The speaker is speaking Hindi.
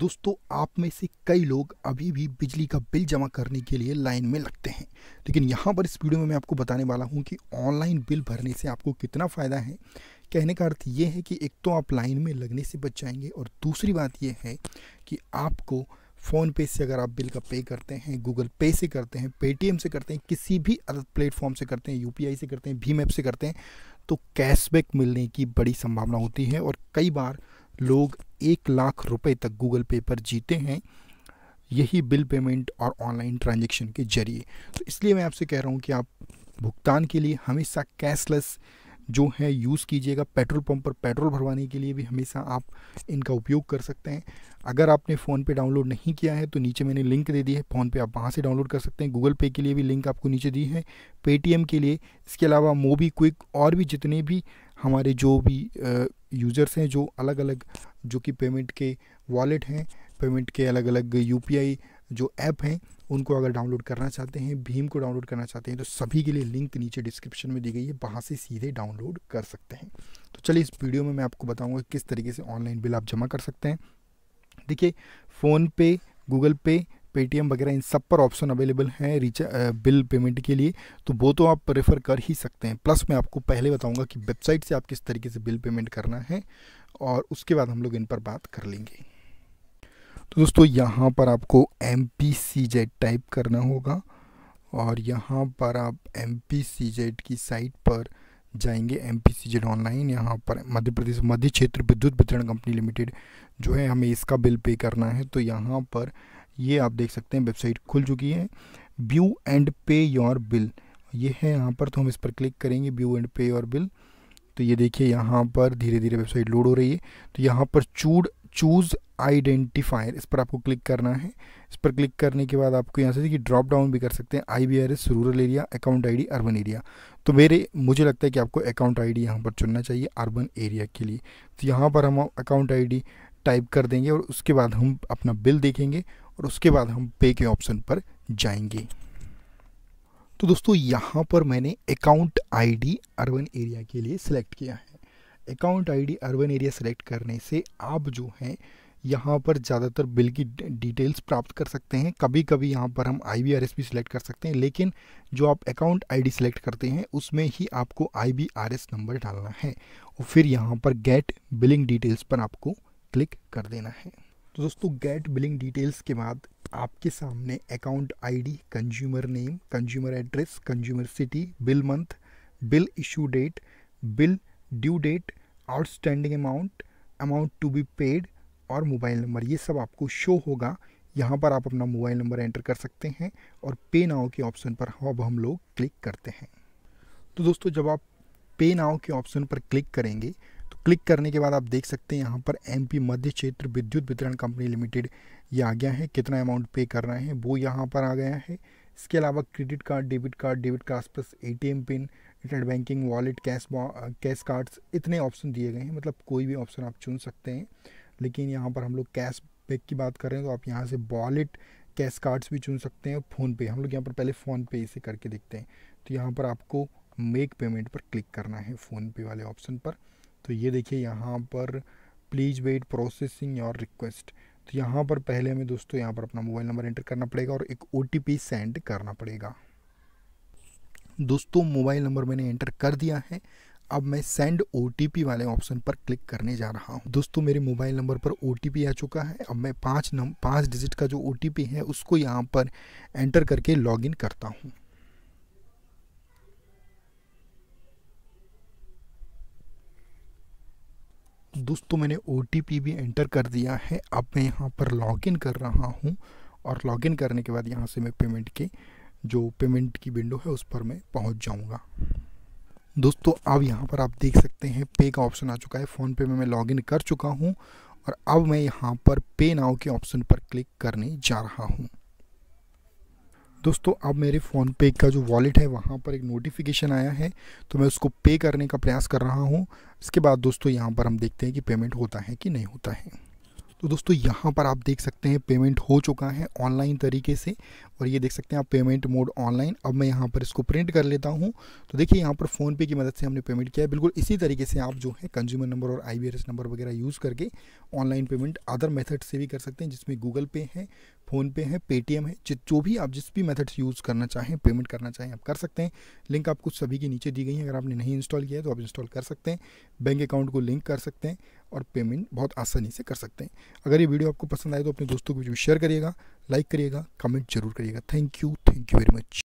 दोस्तों आप में से कई लोग अभी भी बिजली का बिल जमा करने के लिए लाइन में लगते हैं लेकिन यहाँ पर इस वीडियो में मैं आपको बताने वाला हूँ कि ऑनलाइन बिल भरने से आपको कितना फ़ायदा है कहने का अर्थ ये है कि एक तो आप लाइन में लगने से बच जाएंगे और दूसरी बात ये है कि आपको फ़ोन पे से अगर आप बिल का पे करते हैं गूगल पे से करते हैं पेटीएम से करते हैं किसी भी अदर प्लेटफॉर्म से करते हैं यूपीआई से करते हैं भीम ऐप से करते हैं तो कैशबैक मिलने की बड़ी संभावना होती है और कई बार लोग एक लाख रुपए तक गूगल पे पर जीते हैं यही बिल पेमेंट और ऑनलाइन ट्रांजेक्शन के जरिए तो इसलिए मैं आपसे कह रहा हूँ कि आप भुगतान के लिए हमेशा कैशलेस जो है यूज़ कीजिएगा पेट्रोल पंप पर पेट्रोल भरवाने के लिए भी हमेशा आप इनका उपयोग कर सकते हैं अगर आपने फ़ोन पे डाउनलोड नहीं किया है तो नीचे मैंने लिंक दे दी है फ़ोन पे आप वहाँ से डाउनलोड कर सकते हैं गूगल पे के लिए भी लिंक आपको नीचे दी है पेटीएम के लिए इसके अलावा मोबी क्विक और भी जितने भी हमारे जो भी यूज़र्स हैं जो अलग अलग जो कि पेमेंट के वॉलेट हैं पेमेंट के अलग अलग यूपीआई जो ऐप हैं उनको अगर डाउनलोड करना चाहते हैं भीम को डाउनलोड करना चाहते हैं तो सभी के लिए लिंक नीचे डिस्क्रिप्शन में दी गई है वहाँ से सीधे डाउनलोड कर सकते हैं तो चलिए इस वीडियो में मैं आपको बताऊँगा किस तरीके से ऑनलाइन बिल आप जमा कर सकते हैं देखिए फ़ोन पे गूगल पे पेटीएम वगैरह इन सब पर ऑप्शन अवेलेबल हैं रिचार बिल पेमेंट के लिए तो वो तो आप प्रेफर कर ही सकते हैं प्लस मैं आपको पहले बताऊंगा कि वेबसाइट से आप किस तरीके से बिल पेमेंट करना है और उसके बाद हम लोग इन पर बात कर लेंगे तो दोस्तों यहाँ पर आपको M P C Z type करना होगा और यहाँ पर आप एम पी सी जेड की साइट पर जाएंगे M P C Z online यहाँ पर मध्य प्रदेश मध्य क्षेत्र विद्युत वितरण कंपनी लिमिटेड जो है हमें इसका बिल पे करना है तो यहाँ पर ये आप देख सकते हैं वेबसाइट खुल चुकी है view and pay your bill ये है यहाँ पर तो हम इस पर क्लिक करेंगे view and pay your bill तो ये देखिए यहाँ पर धीरे धीरे वेबसाइट लोड हो रही है तो यहाँ पर चूड चूज़ आइडेंटिफायर इस पर आपको क्लिक करना है इस पर क्लिक करने के बाद आपको यहाँ से देखिए ड्रॉप डाउन भी कर सकते हैं I B R S rural area account ID urban area तो मेरे मुझे लगता है कि आपको अकाउंट आईडी डी यहाँ पर चुनना चाहिए अर्बन एरिया के लिए तो यहाँ पर हम अकाउंट डी टाइप कर देंगे और उसके बाद हम अपना बिल देखेंगे और उसके बाद हम पे के ऑप्शन पर जाएंगे तो दोस्तों यहाँ पर मैंने अकाउंट आईडी अर्बन एरिया के लिए सिलेक्ट किया है account ID urban area select करने से आप जो हैं यहाँ पर ज़्यादातर बिल की डिटेल्स प्राप्त कर सकते हैं कभी कभी यहाँ पर हम आई बी आर एस भी सिलेक्ट कर सकते हैं लेकिन जो आप अकाउंट आईडी सिलेक्ट करते हैं उसमें ही आपको I B R S number डालना है और फिर यहाँ पर गेट बिलिंग डिटेल्स पर आपको क्लिक कर देना है तो दोस्तों गेट बिलिंग डिटेल्स के बाद आपके सामने account ID, consumer name consumer address consumer city bill month bill issue date bill due date outstanding amount amount to be paid और मोबाइल नंबर ये सब आपको शो होगा यहाँ पर आप अपना मोबाइल नंबर एंटर कर सकते हैं और पे नाव के ऑप्शन पर अब हम लोग क्लिक करते हैं तो दोस्तों जब आप पे नाव के ऑप्शन पर क्लिक करेंगे क्लिक करने के बाद आप देख सकते हैं यहाँ पर एमपी मध्य क्षेत्र विद्युत वितरण कंपनी लिमिटेड ये आ गया है कितना अमाउंट पे कर रहे हैं वो यहाँ पर आ गया है इसके अलावा credit card debit card debit card plus a pin internet banking wallet cash cash cards इतने ऑप्शन दिए गए हैं मतलब कोई भी ऑप्शन आप चुन सकते हैं लेकिन यहाँ पर हम लोग कैश बैक की बात कर रहे हैं तो आप यहाँ से वॉलेट कैश कार्ड्स भी चुन सकते हैं फ़ोनपे हम लोग यहाँ पर पहले फ़ोनपे इसे करके देखते हैं तो यहाँ पर आपको मेक पेमेंट पर क्लिक करना है फ़ोनपे वाले ऑप्शन पर तो ये देखिए यहाँ पर please wait processing your request तो यहाँ पर पहले हमें दोस्तों यहाँ पर अपना मोबाइल नंबर एंटर करना पड़ेगा और एक ओ सेंड करना पड़ेगा दोस्तों मोबाइल नंबर मैंने एंटर कर दिया है अब मैं सेंड ओ वाले ऑप्शन पर क्लिक करने जा रहा हूँ दोस्तों मेरे मोबाइल नंबर पर ओ आ चुका है अब मैं पाँच नंबर पाँच डिजिट का जो ओ है उसको यहाँ पर एंटर करके लॉग करता हूँ दोस्तों तो मैंने ओ भी एंटर कर दिया है अब मैं यहाँ पर लॉगिन कर रहा हूँ और लॉगिन करने के बाद यहाँ से मैं पेमेंट के जो पेमेंट की विंडो है उस पर मैं पहुँच जाऊँगा दोस्तों अब यहाँ पर आप देख सकते हैं पे का ऑप्शन आ चुका है फ़ोनपे में मैं लॉगिन कर चुका हूँ और अब मैं यहाँ पर पे नाव के ऑप्शन पर क्लिक करने जा रहा हूँ दोस्तों अब मेरे फ़ोन पे का जो वॉलेट है वहाँ पर एक नोटिफिकेशन आया है तो मैं उसको पे करने का प्रयास कर रहा हूँ इसके बाद दोस्तों यहाँ पर हम देखते हैं कि पेमेंट होता है कि नहीं होता है तो दोस्तों यहाँ पर आप देख सकते हैं पेमेंट हो चुका है ऑनलाइन तरीके से और ये देख सकते हैं आप पेमेंट मोड ऑनलाइन अब मैं यहाँ पर इसको प्रिंट कर लेता हूँ तो देखिए यहाँ पर फ़ोनपे की मदद से हमने पेमेंट किया है बिल्कुल इसी तरीके से आप जो है कंज्यूमर नंबर और आई नंबर वगैरह यूज़ करके ऑनलाइन पेमेंट अदर मेथड से भी कर सकते हैं जिसमें गूगल पे है फ़ोनपे है पेटीएम है जो भी आप जिस भी मेथड्स यूज़ करना चाहें पेमेंट करना चाहें आप कर सकते हैं लिंक आपको सभी के नीचे दी गई है अगर आपने नहीं इंस्टॉल किया है तो आप इंस्टॉल कर सकते हैं बैंक अकाउंट को लिंक कर सकते हैं और पेमेंट बहुत आसानी से कर सकते हैं अगर ये वीडियो आपको पसंद आए तो अपने दोस्तों के बीच में शेयर करिएगा लाइक करिएगा कमेंट जरूर करिएगा thank you thank you very much